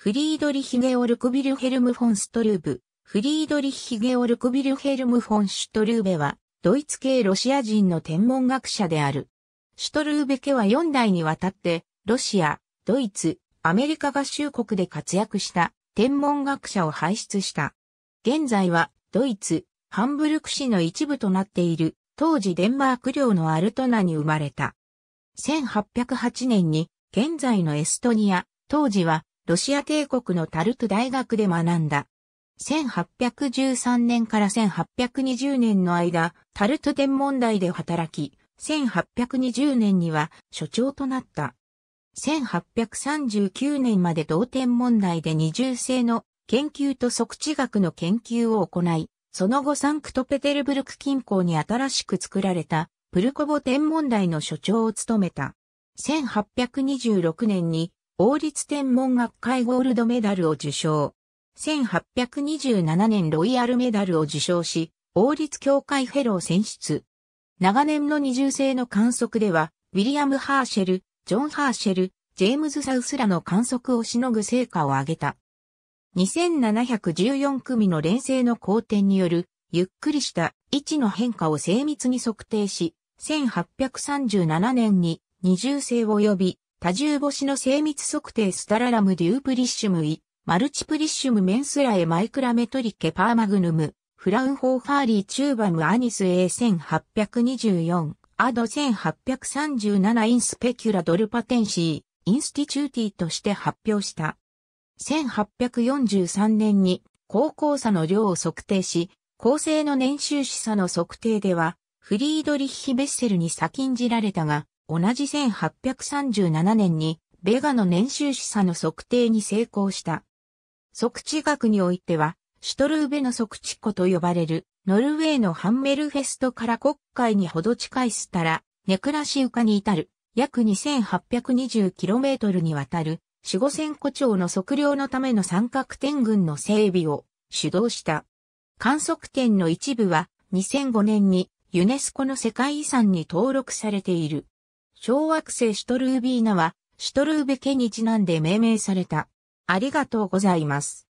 フリードリヒゲオルクビルヘルムフォンストルーブ、フリードリヒゲオルクビルヘルムフォンシュトルーベは、ドイツ系ロシア人の天文学者である。シュトルーベ家は4代にわたって、ロシア、ドイツ、アメリカ合衆国で活躍した天文学者を輩出した。現在は、ドイツ、ハンブルク市の一部となっている、当時デンマーク領のアルトナに生まれた。1808年に、現在のエストニア、当時はロシア帝国のタルト大学で学んだ。1813年から1820年の間、タルト天文台で働き、1820年には所長となった。1839年まで同天文台で二重性の研究と測地学の研究を行い、その後サンクトペテルブルク近郊に新しく作られたプルコボ天文台の所長を務めた。1826年に王立天文学会ゴールドメダルを受賞。1827年ロイヤルメダルを受賞し、王立協会フェロー選出。長年の二重性の観測では、ウィリアム・ハーシェル、ジョン・ハーシェル、ジェームズ・サウスらの観測をしのぐ成果を上げた。2714組の連星の光点による、ゆっくりした位置の変化を精密に測定し、1837年に二重星及び多重星の精密測定スタララムデュープリッシュムイ、マルチプリッシュムメンスラエマイクラメトリケパーマグヌム、フラウンホーファーリーチューバムアニス A1824、アド1837インスペキュラドルパテンシー、インスティチューティとして発表した。1843年に高校差の量を測定し、高性の年収視差の測定では、フリードリッヒ・ベッセルに先んじられたが、同じ1837年にベガの年収資産の測定に成功した。測地学においては、シュトルーベの測地湖と呼ばれる、ノルウェーのハンメルフェストから国海にほど近いスタラ、ネクラシウカに至る、約 2820km にわたる、四五千個町の測量のための三角点群の整備を主導した。観測点の一部は、2005年にユネスコの世界遺産に登録されている。小惑星シュトルービーナは、シュトルーベ家にちなんで命名された。ありがとうございます。